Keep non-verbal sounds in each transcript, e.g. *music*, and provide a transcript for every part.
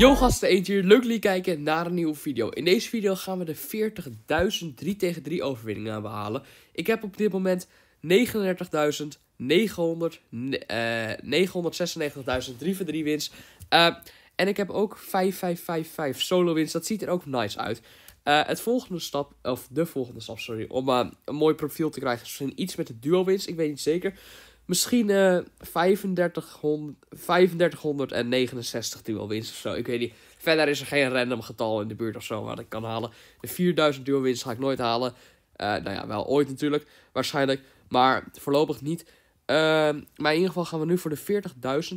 Yo gasten, Eentje Leuk dat kijken naar een nieuwe video. In deze video gaan we de 40.000 3 tegen 3 overwinningen behalen. Ik heb op dit moment 39.900... Eh, voor 3 wins. Eh, en ik heb ook 5555 solo wins. Dat ziet er ook nice uit. Eh, het volgende stap, of de volgende stap, sorry, om eh, een mooi profiel te krijgen misschien iets met de duo wins. Ik weet niet zeker. Misschien uh, 3500, 3569 of zo. Ik weet niet. Verder is er geen random getal in de buurt of zo waar ik kan halen. De 4000 winst ga ik nooit halen. Eh, nou ja, wel ooit natuurlijk. Waarschijnlijk. Maar voorlopig niet. Eh, maar in ieder geval gaan we nu voor de 40.000.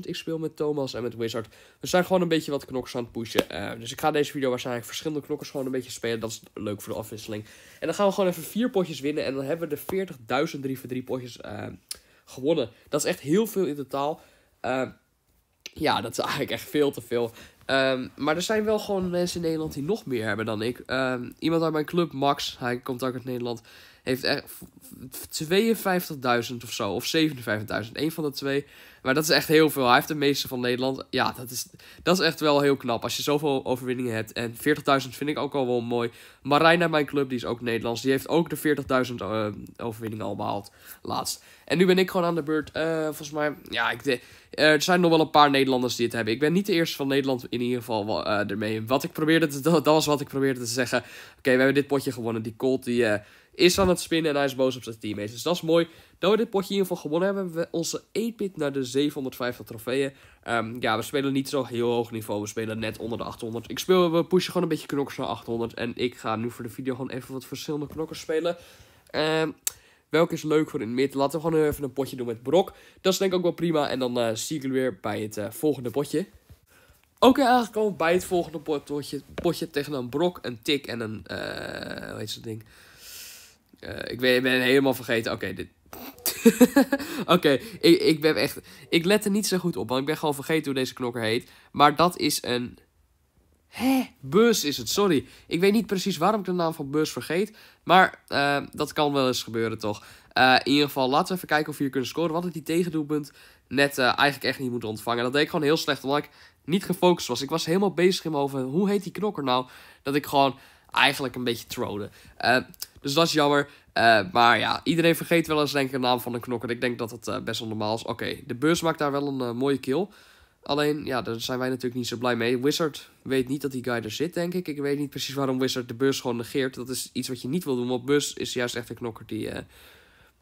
Ik speel met Thomas en met Wizard. We zijn gewoon een beetje wat knokkers aan het pushen. Eh, dus ik ga deze video waarschijnlijk verschillende knokkers gewoon een beetje spelen. Dat is leuk voor de afwisseling. En dan gaan we gewoon even vier potjes winnen. En dan hebben we de 40.000 drie voor drie potjes gewonnen. Dat is echt heel veel in totaal. Ehm, ja, dat is eigenlijk echt veel te veel. Ehm, maar er zijn wel gewoon mensen in Nederland die nog meer hebben dan ik. Ehm, iemand uit mijn club, Max, hij komt ook uit Nederland heeft echt 52.000 of zo, of 57.000, een van de twee. Maar dat is echt heel veel. Hij heeft de meeste van Nederland. Ja, dat is, dat is echt wel heel knap als je zoveel overwinningen hebt. En 40.000 vind ik ook al wel mooi. Marijna, mijn club, die is ook Nederlands. Die heeft ook de 40.000 uh, eh, overwinningen al behaald laatst. En nu ben ik gewoon aan de beurt. Eh, volgens mij, ja, ik de, eh, er zijn nog wel een paar Nederlanders die het hebben. Ik ben niet de eerste van Nederland in ieder geval ermee. Wat ik probeerde, te, dat, *laughs* dat was wat ik probeerde te zeggen. Oké, we hebben dit potje gewonnen. Die Colt, die is aan het spinnen en hij is boos op zijn teammates. Dus dat is mooi. Dat we dit potje in ieder geval gewonnen hebben. We onze 8-bit naar de 750 trofeeën. Ehm, ja, we spelen niet zo heel hoog niveau. We spelen net onder de 800. Ik speel, we pushen gewoon een beetje knokkers naar 800. En ik ga nu voor de video gewoon even wat verschillende knokkers spelen. Um, welke is leuk voor in het midden? Laten we gewoon even een potje doen met Brok. Dat is denk ik ook wel prima. En dan eh, zie ik jullie weer bij het eh, volgende potje. Oké, okay, aangekomen bij het volgende potje, potje tegen een Brok, een Tik en een... Uh, hoe heet dat ding? Eh, ik ben, ben, helemaal vergeten. Oké, dit. *laughs* Oké, ik, ik ben echt. Ik let er niet zo goed op, want ik ben gewoon vergeten hoe deze knokker heet. Maar dat is een. Hé, bus is het, sorry. Ik weet niet precies waarom ik de naam van bus vergeet. Maar eh, dat kan wel eens gebeuren, toch? Eh, in ieder geval, laten we even kijken of we hier kunnen scoren. Wat ik die tegendoelpunt net eigenlijk echt niet moeten ontvangen. Dat deed ik gewoon heel slecht, omdat ik niet gefocust was. Ik was helemaal bezig in mijn hoofd. Hoe heet die knokker nou? Dat ik gewoon eigenlijk een beetje trode. Dus dat is jammer. Eh, maar ja, iedereen vergeet wel eens denk ik de naam van een knokker. Ik denk dat dat eh, best wel normaal is. Oké, de beurs maakt daar wel een eh, mooie kill. Alleen, ja, daar zijn wij natuurlijk niet zo blij mee. Wizard weet niet dat die guy er zit, denk ik. Ik weet niet precies waarom Wizard de beurs gewoon negeert. Dat is iets wat je niet wil doen. Want bus is juist echt een knokker die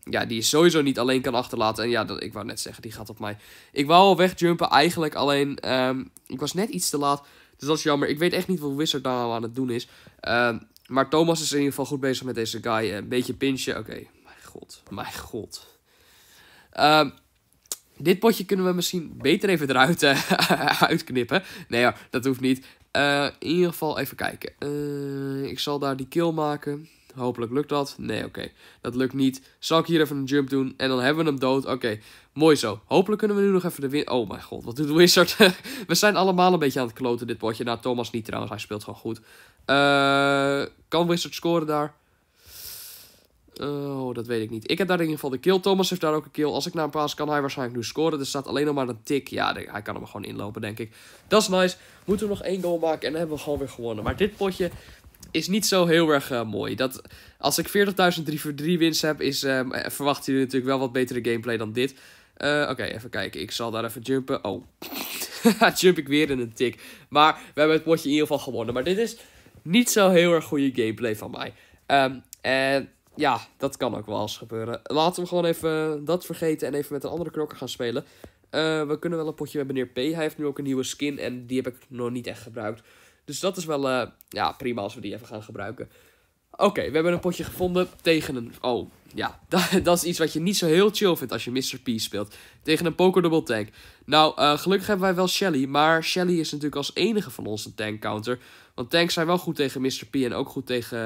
ja, die je sowieso niet alleen kan achterlaten. En ja, dat, ik wou net zeggen, die gaat op mij. Ik wou al wegjumpen eigenlijk, alleen um, ik was net iets te laat. Dus dat is jammer. Ik weet echt niet wat Wizard nou aan het doen is. Um, maar Thomas is in ieder geval goed bezig met deze guy. Eh, een beetje pinchen. Oké, mijn god. Mijn god. Ehm, dit potje kunnen we misschien beter even eruit eh, *laughs* uitknippen. Nee ja, dat hoeft niet. Eh, in ieder geval even kijken. ik zal daar die kill maken. Hopelijk lukt dat. Nee, oké. Dat lukt niet. Zal ik hier even een jump doen? En dan hebben we hem dood. Oké, mooi zo. Hopelijk kunnen we nu nog even de win... Oh mijn god, wat doet Wizard? *laughs* we zijn allemaal een beetje aan het kloten dit potje. Nou, Thomas niet trouwens. Hij speelt gewoon goed. Eh, kan Wizard scoren daar? Eh, oh, dat weet ik niet. Ik heb daar in ieder geval de kill. Thomas heeft daar ook een kill. Als ik naar een paas, kan hij waarschijnlijk nu scoren. Er staat alleen nog maar een tik. Ja, hij kan hem gewoon inlopen, denk ik. Dat is nice. Moeten we nog één goal maken en dan hebben we gewoon weer gewonnen. Maar dit potje is niet zo heel erg eh, mooi. Dat, als ik 40.000 3 voor 3 winst heb, is, uh, verwachten jullie natuurlijk wel wat betere gameplay dan dit. Oké, even kijken. Ik zal daar even jumpen. Oh, *laughs* jump ik weer in een tik. Maar we hebben het potje in ieder geval gewonnen. Maar dit is niet zo heel erg goede gameplay van mij. Ehm, en ja, dat kan ook wel eens gebeuren. Laten we gewoon even dat vergeten en even met een andere knokker gaan spelen. Eh, we kunnen wel een potje met meneer P. Hij heeft nu ook een nieuwe skin en die heb ik nog niet echt gebruikt. Dus dat is wel eh, ja, prima als we die even gaan gebruiken. Oké, we hebben een potje gevonden tegen een... Oh, ja, *laughs* dat, is iets wat je niet zo heel chill vindt als je Mr. P speelt. Tegen een double tank. Nou, eh, gelukkig hebben wij wel Shelly. Maar Shelly is natuurlijk als enige van ons een tank counter. Want tanks zijn wel goed tegen Mr. P en ook goed tegen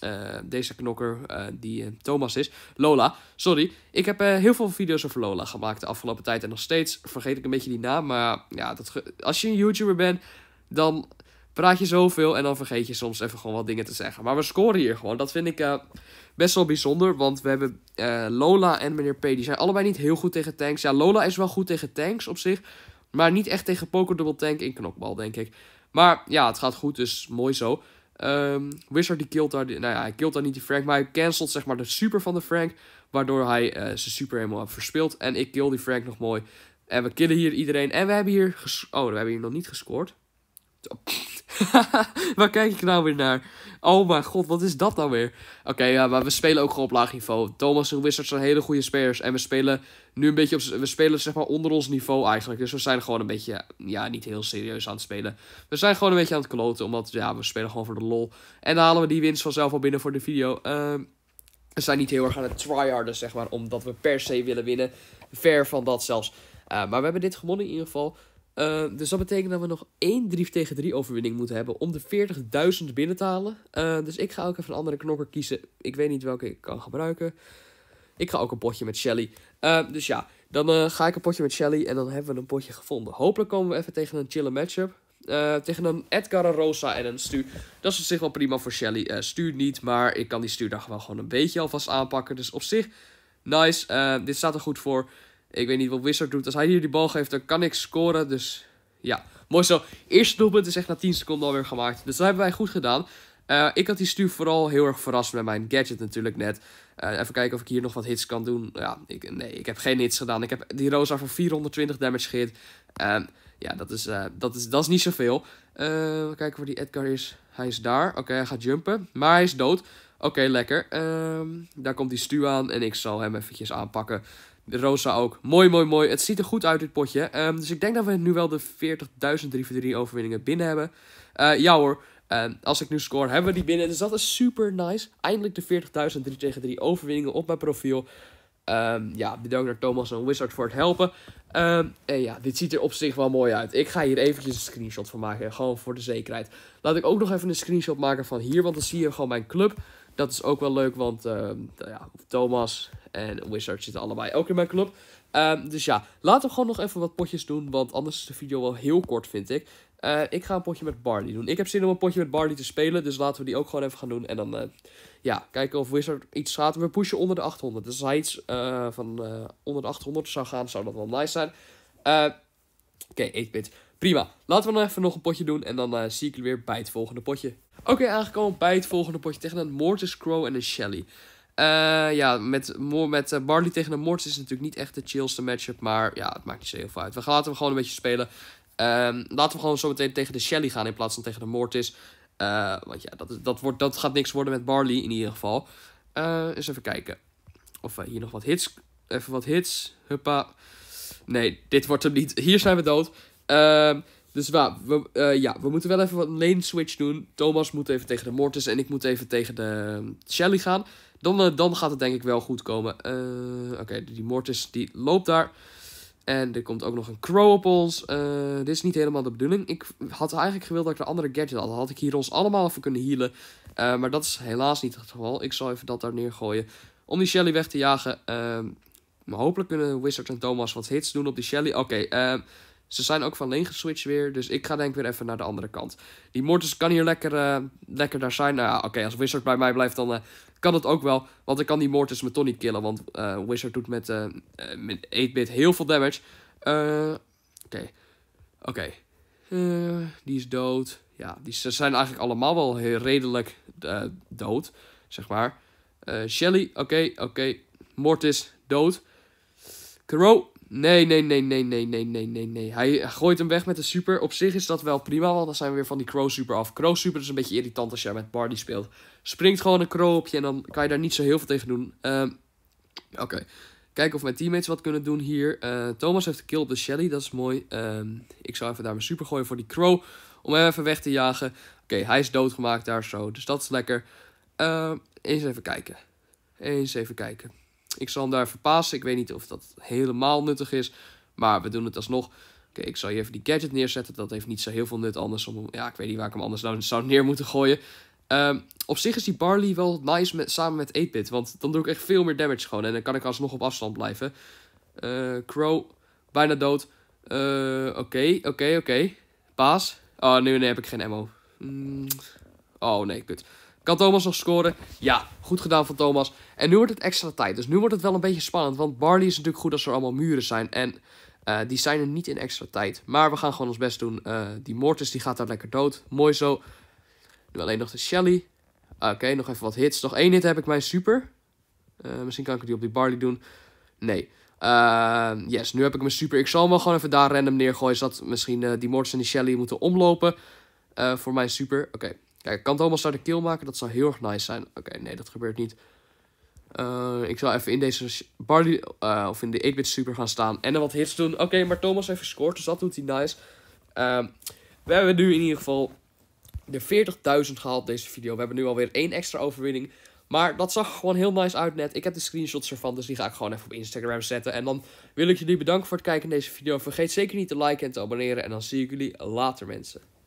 eh, eh, deze knokker die Thomas is. Lola, sorry. Ik heb heel veel video's over Lola gemaakt de afgelopen tijd. En nog steeds vergeet ik een beetje die naam. Maar ja, dat als je een YouTuber bent, dan praat je zoveel en dan vergeet je soms even gewoon wat dingen te zeggen. Maar we scoren hier gewoon. Dat vind ik eh, best wel bijzonder. Want we hebben eh, Lola en meneer P. Die zijn allebei niet heel goed tegen tanks. Ja, Lola is wel goed tegen tanks op zich. Maar niet echt tegen pokerdubbel tank in knokbal, denk ik. Maar ja, het gaat goed, dus mooi zo. Ehm, Wizard die killt daar, nou ja, hij killt daar niet die Frank, maar hij cancelt zeg maar de super van de Frank, waardoor hij uh, zijn super helemaal verspeelt. En ik kill die Frank nog mooi. En we killen hier iedereen. En we hebben hier, oh, we hebben hier nog niet gescoord. *laughs* Waar kijk ik nou weer naar? Oh mijn god, wat is dat nou weer? Oké, ja, maar we spelen ook gewoon op laag niveau. Thomas en Wizards zijn hele goede spelers. En we spelen nu een beetje op... We spelen zeg maar onder ons niveau eigenlijk. Dus we zijn gewoon een beetje... Ja, niet heel serieus aan het spelen. We zijn gewoon een beetje aan het kloten. Omdat, ja, we spelen gewoon voor de lol. En dan halen we die winst vanzelf al binnen voor de video. Ehm, we zijn niet heel erg aan het tryharden, zeg maar. Omdat we per se willen winnen. Ver van dat zelfs. Eh, maar we hebben dit gewonnen in ieder geval. Eh, dus dat betekent dat we nog één 3 tegen 3 overwinning moeten hebben om de 40.000 binnen te halen. Eh, dus ik ga ook even een andere knokker kiezen. Ik weet niet welke ik kan gebruiken. Ik ga ook een potje met Shelly. Eh, dus ja, dan ga ik een potje met Shelly en dan hebben we een potje gevonden. Hopelijk komen we even tegen een chille matchup. tegen een Edgar Rosa en een Stu. Dat is op zich wel prima voor Shelly. stuurt niet, maar ik kan die Stu daar gewoon, gewoon een beetje alvast aanpakken. Dus op zich, nice. dit staat er goed voor. Ik weet niet wat Wizard doet. Als hij hier die bal geeft, dan kan ik scoren. Dus ja, mooi zo. Eerste doelpunt is echt na 10 seconden alweer gemaakt. Dus dat hebben wij goed gedaan. Eh, ik had die stuur vooral heel erg verrast met mijn gadget natuurlijk net. Eh, even kijken of ik hier nog wat hits kan doen. Ja, ik, nee, ik heb geen hits gedaan. Ik heb die Rosa voor 420 damage gehit. Ehm, ja, dat is, eh, dat, is, dat is niet zoveel. we kijken waar die Edgar is. Hij is daar. Oké, hij gaat jumpen. Maar hij is dood. Oké, lekker. Ehm, daar komt die stuur aan en ik zal hem eventjes aanpakken rosa ook. Mooi, mooi, mooi. Het ziet er goed uit, dit potje. Ehm, dus ik denk dat we nu wel de 40.000 3 3 overwinningen binnen hebben. Eh, ja hoor, ehm, als ik nu score, hebben we die binnen. Dus dat is super nice. Eindelijk de 40.000 3 tegen 3 overwinningen op mijn profiel. Ehm, ja, bedankt naar Thomas en Wizard voor het helpen. en ja, dit ziet er op zich wel mooi uit. Ik ga hier eventjes een screenshot van maken. Gewoon voor de zekerheid. Laat ik ook nog even een screenshot maken van hier. Want dan zie je gewoon mijn club. Dat is ook wel leuk, want ehm, ja, Thomas en Wizard zitten allebei ook in mijn club. Ehm, dus ja, laten we gewoon nog even wat potjes doen, want anders is de video wel heel kort, vind ik. Eh, ik ga een potje met Barley doen. Ik heb zin om een potje met Barley te spelen, dus laten we die ook gewoon even gaan doen. En dan, eh, ja, kijken of Wizard iets gaat. We pushen onder de 800. Dus als hij iets eh, van onder de 800 zou gaan, zou dat wel nice zijn. Oké, okay, 8-bit. Prima. Laten we dan even nog een potje doen en dan zie ik jullie weer bij het volgende potje. Oké, aangekomen bij het volgende potje tegen een Mortis Crow en een Shelly. Uh, ja, met, met eh, Barley tegen een Mortis is natuurlijk niet echt de chillste matchup. Maar ja, het maakt niet zo heel veel uit. We gaan laten hem gewoon een beetje spelen. Ehm laten we gewoon zo meteen tegen de Shelly gaan in plaats van tegen de Mortis. Uh, want ja, dat, dat, wordt, dat gaat niks worden met Barley in ieder geval. eens even kijken. Of we hier nog wat hits. Even wat hits. Huppa. Nee, dit wordt hem niet. Hier zijn we dood. Ehm dus we, eh, ja, we moeten wel even wat lane switch doen. Thomas moet even tegen de Mortis en ik moet even tegen de ehm, Shelly gaan. Dan, eh, dan gaat het denk ik wel goed komen. Eh, oké, die Mortis die loopt daar. En er komt ook nog een Crow op ons. dit is niet helemaal de bedoeling. Ik had eigenlijk gewild dat ik de andere gadget had. Had ik hier ons allemaal even kunnen healen. maar dat is helaas niet het geval. Ik zal even dat daar neergooien. Om die Shelly weg te jagen. Ehm, maar hopelijk kunnen Wizards en Thomas wat hits doen op die Shelly. Oké, okay, ehm, ze zijn ook van leen geswitcht weer. Dus ik ga denk weer even naar de andere kant. Die Mortis kan hier lekker, eh, lekker daar zijn. Nou ja, oké, als Wizard bij mij blijft, dan eh, kan dat ook wel. Want ik kan die Mortis met Tony killen. Want eh, Wizard doet met, met 8-bit heel veel damage. Oké. Oké. die is dood. Ja, die ze zijn eigenlijk allemaal wel heel redelijk dood. Zeg maar. Shelly, oké, oké. Mortis, dood. Crow, Nee, nee, nee, nee, nee, nee, nee, nee, nee. Hij gooit hem weg met de super. Op zich is dat wel prima, want dan zijn we weer van die crow super af. Crow super is een beetje irritant als jij met Barney speelt. Springt gewoon een crow op je en dan kan je daar niet zo heel veel tegen doen. Ehm, oké. Okay. Kijken of mijn teammates wat kunnen doen hier. Eh, Thomas heeft de kill op de Shelly, dat is mooi. Ehm, ik zou even daar mijn super gooien voor die crow. Om hem even weg te jagen. Oké, hij is doodgemaakt daar zo, dus dat is lekker. Ehm, eens even kijken. Eens even kijken. Ik zal hem daar verpassen. Ik weet niet of dat helemaal nuttig is. Maar we doen het alsnog. Oké, ik zal hier even die gadget neerzetten. Dat heeft niet zo heel veel nut anders. Om, ja, ik weet niet waar ik hem anders nou zou neer moeten gooien. Ehm, op zich is die Barley wel nice met, samen met 8-bit. Want dan doe ik echt veel meer damage gewoon. En dan kan ik alsnog op afstand blijven. Eh, crow, bijna dood. Eh, oké, oké, oké. Paas. Oh, nu nee, heb ik geen ammo. Mm. Oh nee, kut. Kan Thomas nog scoren? Ja, goed gedaan van Thomas. En nu wordt het extra tijd. Dus nu wordt het wel een beetje spannend. Want Barley is natuurlijk goed als er allemaal muren zijn. En eh, die zijn er niet in extra tijd. Maar we gaan gewoon ons best doen. Eh, die Mortis die gaat daar lekker dood. Mooi zo. Nu alleen nog de Shelly. Oké, nog even wat hits. Nog één hit heb ik mijn super. Eh, misschien kan ik die op die Barley doen. Nee. yes, nu heb ik mijn super. Ik zal hem wel gewoon even daar random neergooien. Zodat misschien die Mortis en die Shelly moeten omlopen. voor mijn super. Oké kan Thomas daar de keel maken, dat zou heel erg nice zijn. Oké, nee, dat gebeurt niet. Eh, ik zal even in deze Barley, eh, of in de 8 super gaan staan en dan wat hits doen. Oké, maar Thomas heeft gescoord, dus dat doet hij nice. Ehm, we hebben nu in ieder geval de 40.000 gehaald deze video. We hebben nu alweer één extra overwinning. Maar dat zag gewoon heel nice uit net. Ik heb de screenshots ervan, dus die ga ik gewoon even op Instagram zetten. En dan wil ik jullie bedanken voor het kijken in deze video. Vergeet zeker niet te liken en te abonneren. En dan zie ik jullie later mensen.